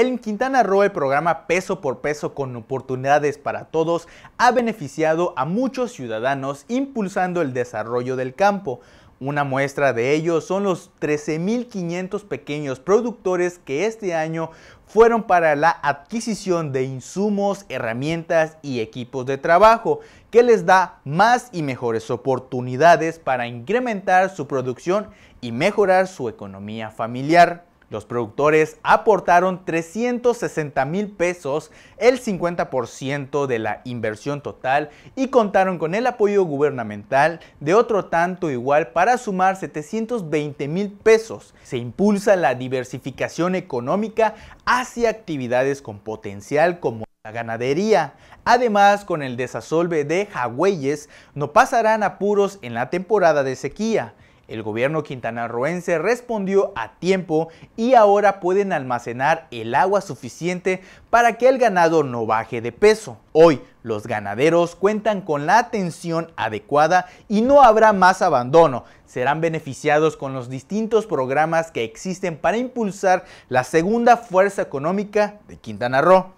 En Quintana Roo el programa Peso por Peso con oportunidades para todos ha beneficiado a muchos ciudadanos impulsando el desarrollo del campo. Una muestra de ello son los 13.500 pequeños productores que este año fueron para la adquisición de insumos, herramientas y equipos de trabajo, que les da más y mejores oportunidades para incrementar su producción y mejorar su economía familiar. Los productores aportaron 360 mil pesos, el 50% de la inversión total, y contaron con el apoyo gubernamental de otro tanto igual para sumar 720 mil pesos. Se impulsa la diversificación económica hacia actividades con potencial como la ganadería. Además, con el desasolve de jagüeyes, no pasarán apuros en la temporada de sequía. El gobierno quintanarroense respondió a tiempo y ahora pueden almacenar el agua suficiente para que el ganado no baje de peso. Hoy los ganaderos cuentan con la atención adecuada y no habrá más abandono. Serán beneficiados con los distintos programas que existen para impulsar la segunda fuerza económica de Quintana Roo.